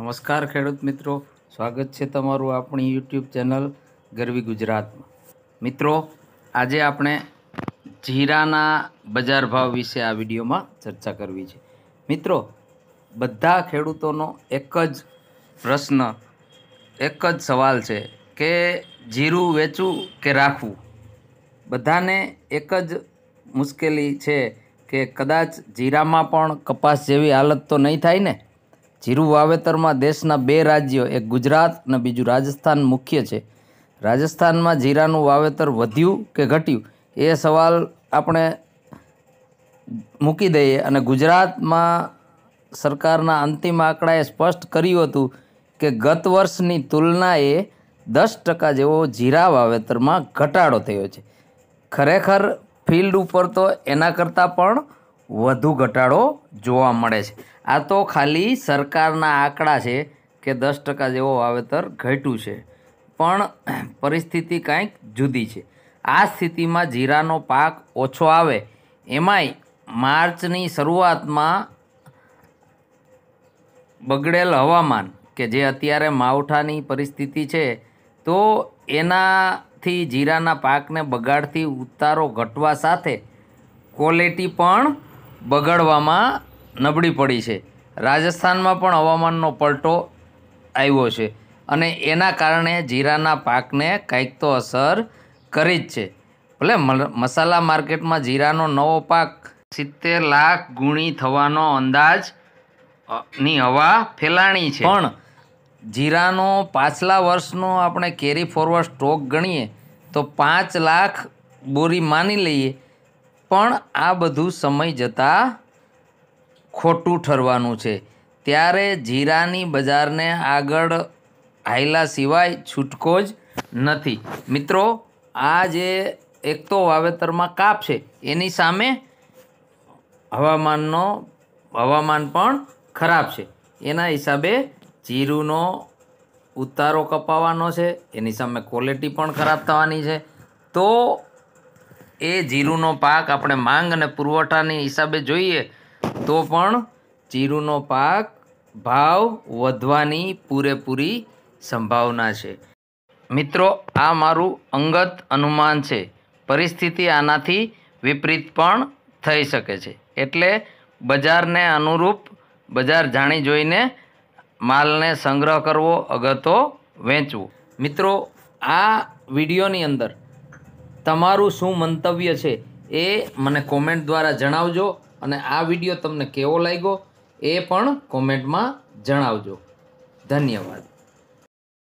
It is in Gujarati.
નમસ્કાર ખેડૂત મિત્રો સ્વાગત છે તમારું આપણી યુટ્યુબ ચેનલ ગરવી ગુજરાતમાં મિત્રો આજે આપણે જીરાના બજાર ભાવ વિશે આ વિડીયોમાં ચર્ચા કરવી છે મિત્રો બધા ખેડૂતોનો એક જ પ્રશ્ન એક જ સવાલ છે કે જીરું વેચવું કે રાખવું બધાને એક જ મુશ્કેલી છે કે કદાચ જીરામાં પણ કપાસ જેવી હાલત તો નહીં થાય ને જીરું વાવેતરમાં દેશના બે રાજ્યો એક ગુજરાત અને બીજું રાજસ્થાન મુખ્ય છે રાજસ્થાનમાં જીરાનું વાવેતર વધ્યું કે ઘટ્યું એ સવાલ આપણે મૂકી દઈએ અને ગુજરાતમાં સરકારના અંતિમ આંકડાએ સ્પષ્ટ કર્યું હતું કે ગત વર્ષની તુલનાએ દસ ટકા જેવો જીરા વાવેતરમાં ઘટાડો થયો છે ખરેખર ફિલ્ડ ઉપર તો એના કરતાં પણ વધુ ઘટાડો જોવા મળે છે આ તો ખાલી સરકારના આંકડા છે કે દસ ટકા જેવો વાવેતર ઘટ્યું છે પણ પરિસ્થિતિ કાંઈક જુદી છે આ સ્થિતિમાં જીરાનો પાક ઓછો આવે એમાંય માર્ચની શરૂઆતમાં બગડેલ હવામાન કે જે અત્યારે માવઠાની પરિસ્થિતિ છે તો એનાથી જીરાના પાકને બગાડથી ઉતારો ઘટવા સાથે ક્વોલિટી પણ બગાડવામાં નબળી પડી છે રાજસ્થાનમાં પણ હવામાનનો પલટો આવ્યો છે અને એના કારણે જીરાના પાકને કંઈક તો અસર કરી જ છે ભલે મસાલા માર્કેટમાં જીરાનો નવો પાક સિત્તેર લાખ ગુણી થવાનો અંદાજ ની હવા ફેલાણી છે પણ જીરાનો પાછલા વર્ષનો આપણે કેરી ફોરવર્ડ સ્ટોક ગણીએ તો પાંચ લાખ બોરી માની લઈએ પણ આ બધું સમય જતાં ખોટું ઠરવાનું છે ત્યારે જીરાની બજારને આગળ હાયલા સિવાય છૂટકો જ નથી મિત્રો આ જે એક તો વાવેતરમાં કાપ છે એની સામે હવામાનનો હવામાન પણ ખરાબ છે એના હિસાબે જીરુનો ઉતારો કપાવાનો છે એની સામે ક્વોલિટી પણ ખરાબ થવાની છે તો એ જીરુંનો પાક આપણે માંગ અને પુરવઠાની હિસાબે જોઈએ તો પણ જીરુંનો પાક ભાવ વધવાની પૂરેપૂરી સંભાવના છે મિત્રો આ મારું અંગત અનુમાન છે પરિસ્થિતિ આનાથી વિપરીત પણ થઈ શકે છે એટલે બજારને અનુરૂપ બજાર જાણી જોઈને માલને સંગ્રહ કરવો અગતો વહેંચવું મિત્રો આ વિડીયોની અંદર તમારું શું મંતવ્ય છે એ મને કોમેન્ટ દ્વારા જણાવજો અને આ વિડીયો તમને કેવો લાગ્યો એ પણ કોમેન્ટમાં જણાવજો ધન્યવાદ